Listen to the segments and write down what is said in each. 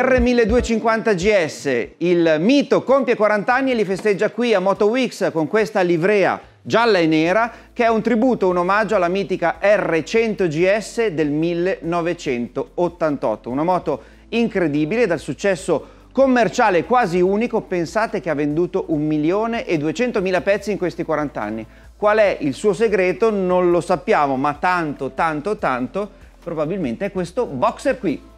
R1250GS, il mito compie 40 anni e li festeggia qui a Moto Wix con questa livrea gialla e nera che è un tributo, un omaggio alla mitica R100GS del 1988. Una moto incredibile dal successo commerciale quasi unico, pensate che ha venduto 1 milione e 200 pezzi in questi 40 anni. Qual è il suo segreto? Non lo sappiamo, ma tanto, tanto, tanto probabilmente è questo boxer qui.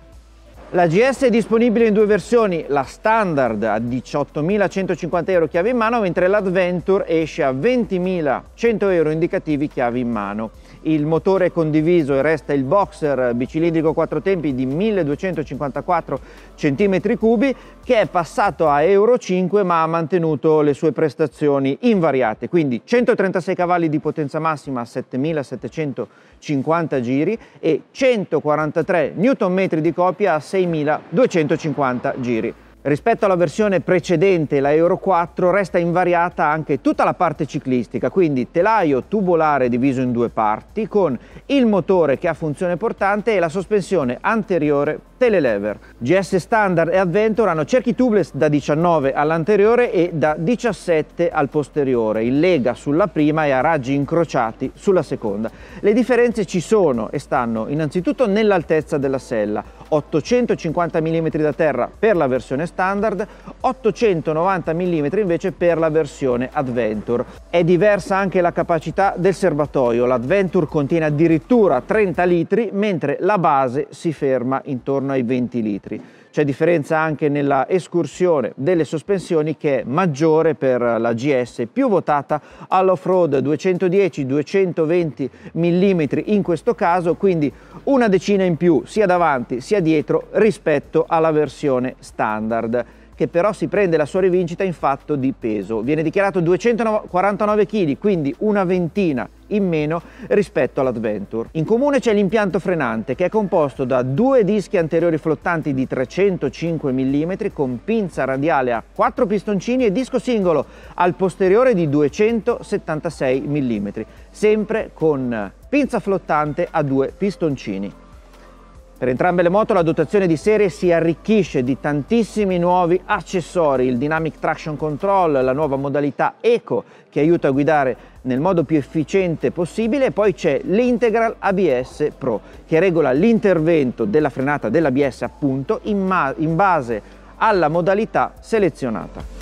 La GS è disponibile in due versioni, la standard a 18.150 euro chiave in mano, mentre l'Adventure esce a 20.100 euro indicativi chiavi in mano il motore condiviso e resta il boxer bicilindrico quattro tempi di 1254 cm3 che è passato a Euro 5 ma ha mantenuto le sue prestazioni invariate, quindi 136 cavalli di potenza massima a 7750 giri e 143 Nm di coppia a 6250 giri. Rispetto alla versione precedente, la Euro 4, resta invariata anche tutta la parte ciclistica, quindi telaio tubolare diviso in due parti con il motore che ha funzione portante e la sospensione anteriore telelever. GS Standard e Adventure hanno cerchi tubeless da 19 all'anteriore e da 17 al posteriore, in lega sulla prima e a raggi incrociati sulla seconda. Le differenze ci sono e stanno innanzitutto nell'altezza della sella. 850 mm da terra per la versione standard, 890 mm invece per la versione Adventure. È diversa anche la capacità del serbatoio, l'Adventure contiene addirittura 30 litri, mentre la base si ferma intorno ai 20 litri. C'è differenza anche nella escursione delle sospensioni che è maggiore per la GS più votata all'off-road 210-220 mm in questo caso, quindi una decina in più sia davanti sia sia dietro rispetto alla versione standard che però si prende la sua rivincita in fatto di peso. Viene dichiarato 249 kg, quindi una ventina in meno rispetto all'Adventure. In comune c'è l'impianto frenante che è composto da due dischi anteriori flottanti di 305 mm con pinza radiale a 4 pistoncini e disco singolo al posteriore di 276 mm, sempre con pinza flottante a due pistoncini. Per entrambe le moto la dotazione di serie si arricchisce di tantissimi nuovi accessori, il Dynamic Traction Control, la nuova modalità Eco che aiuta a guidare nel modo più efficiente possibile e poi c'è l'Integral ABS Pro che regola l'intervento della frenata dell'ABS appunto in, in base alla modalità selezionata.